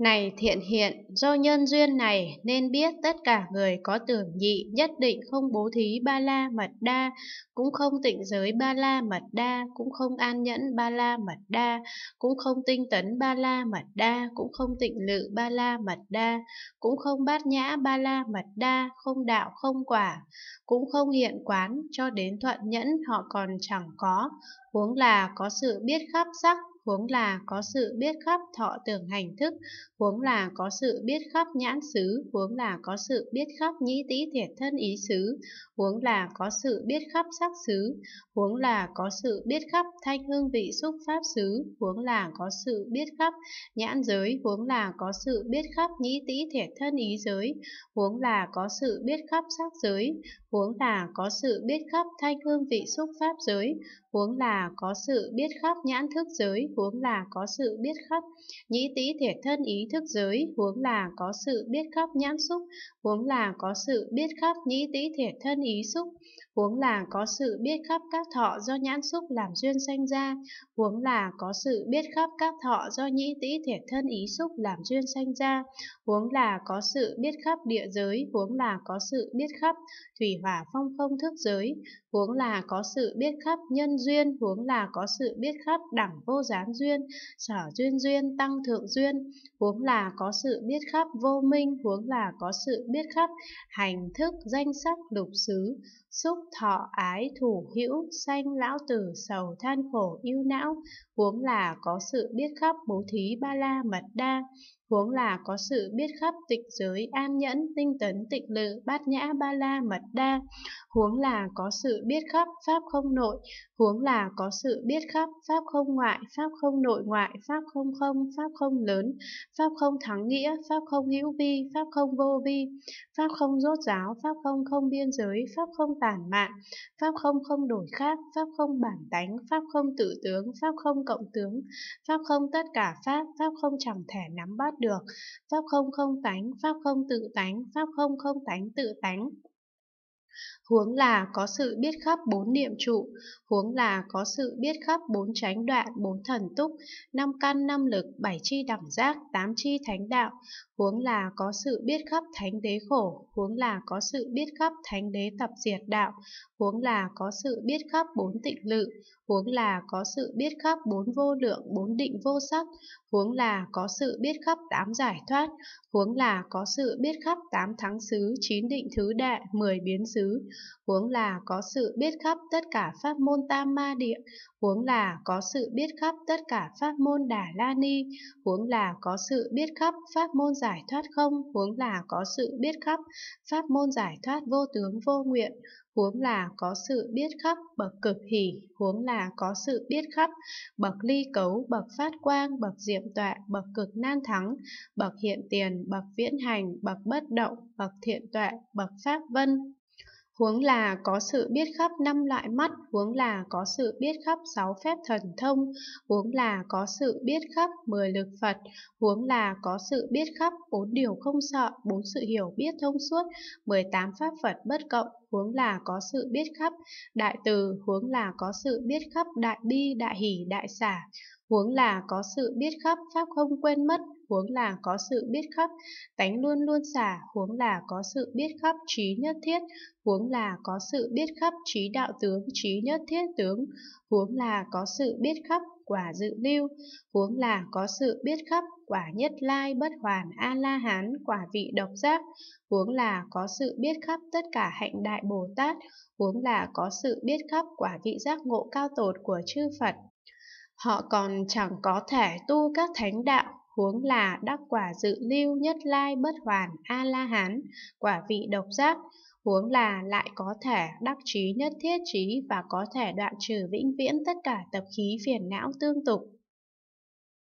Này thiện hiện, do nhân duyên này nên biết tất cả người có tưởng nhị nhất định không bố thí ba la mật đa, cũng không tịnh giới ba la mật đa, cũng không an nhẫn ba la mật đa, cũng không tinh tấn ba la mật đa, cũng không tịnh lự ba la mật đa, cũng không bát nhã ba la mật đa, không đạo không quả, cũng không hiện quán cho đến thuận nhẫn họ còn chẳng có, huống là có sự biết khắp sắc huống là có sự biết khắp thọ tưởng hành thức, huống là có sự biết khắp nhãn xứ, huống là có sự biết khắp nhĩ tĩ thiệt thân ý xứ, huống là có sự biết khắp sắc xứ, huống là có sự biết khắp thanh hương vị xúc pháp xứ, huống là có sự biết khắp nhãn giới, huống là có sự biết khắp nhĩ tĩ thiệt thân ý giới, huống là có sự biết khắp sắc giới, huống là có sự biết khắp thanh hương vị xúc pháp giới, huống là có sự biết khắp nhãn thức giới, huống là có sự biết khắp, nhĩ tý thể thân ý thức giới, huống là có sự biết khắp nhãn xúc, huống là có sự biết khắp nhĩ tý thể thân ý xúc, huống là có sự biết khắp các thọ do nhãn xúc làm duyên sanh ra, huống là có sự biết khắp các thọ do nhĩ tý thể thân ý xúc làm duyên sanh ra, huống là có sự biết khắp địa giới, huống là có sự biết khắp thủy hỏa phong không thức giới, huống là có sự biết khắp nhân duyên, huống là có sự biết khắp đẳng vô giá tán duyên, sở duyên duyên tăng thượng duyên, huống là có sự biết khắp vô minh, huống là có sự biết khắp hành thức danh sắc lục xứ, xúc thọ ái thủ hữu, sanh lão tử sầu than khổ yêu não, huống là có sự biết khắp bố thí ba la mật đa, huống là có sự biết khắp tịch giới an nhẫn tinh tấn tịnh lự bát nhã ba la mật đa huống là có sự biết khắp pháp không nội huống là có sự biết khắp pháp không ngoại pháp không nội ngoại pháp không không pháp không lớn pháp không thắng nghĩa pháp không hữu vi pháp không vô vi pháp không rốt ráo pháp không không biên giới pháp không tản mạn pháp không không đổi khác pháp không bản tánh pháp không tự tướng pháp không cộng tướng pháp không tất cả pháp pháp không chẳng thể nắm bắt được. Pháp không không tánh, pháp không tự tánh, pháp không không tánh tự tánh. Huống là có sự biết khắp bốn niệm trụ, huống là có sự biết khắp bốn chánh đoạn, bốn thần túc, năm căn năm lực, bảy chi đẳng giác, tám chi thánh đạo, huống là có sự biết khắp thánh đế khổ, huống là có sự biết khắp thánh đế tập diệt đạo, huống là có sự biết khắp bốn tịnh lự, huống là có sự biết khắp bốn vô lượng, bốn định vô sắc, huống là có sự biết khắp tám giải thoát, huống là có sự biết khắp tám thắng xứ, chín định thứ đại, mười biến xứ, huống là có sự biết khắp tất cả pháp môn tam ma địa, huống là có sự biết khắp tất cả pháp môn đà la ni, huống là có sự biết khắp pháp môn giải thoát không, huống là có sự biết khắp pháp môn giải thoát vô tướng vô nguyện, huống là có sự biết khắp bậc cực hỷ, huống là có sự biết khắp bậc ly cấu, bậc phát quang, bậc diệm tọa, bậc cực nan thắng, bậc hiện tiền, bậc viễn hành, bậc bất động, bậc thiện tọa, bậc pháp vân, huống là có sự biết khắp năm loại mắt, huống là có sự biết khắp sáu phép thần thông, huống là có sự biết khắp mười lực Phật, huống là có sự biết khắp bốn điều không sợ, bốn sự hiểu biết thông suốt, mười tám pháp Phật bất cộng, huống là có sự biết khắp đại từ, huống là có sự biết khắp đại bi, đại hỷ, đại xả, huống là có sự biết khắp pháp không quên mất, huống là có sự biết khắp tánh luôn luôn xả, huống là có sự biết khắp trí nhất thiết, huống là có sự biết khắp trí đạo tướng, trí nhất thiết tướng, huống là có sự biết khắp quả dự lưu, huống là có sự biết khắp quả nhất lai bất hoàn a la hán quả vị độc giác, huống là có sự biết khắp tất cả hạnh đại Bồ Tát, huống là có sự biết khắp quả vị giác ngộ cao tột của chư Phật. Họ còn chẳng có thể tu các thánh đạo, huống là đắc quả dự lưu nhất lai bất hoàn A-la-hán, quả vị độc giác, huống là lại có thể đắc trí nhất thiết trí và có thể đoạn trừ vĩnh viễn tất cả tập khí phiền não tương tục.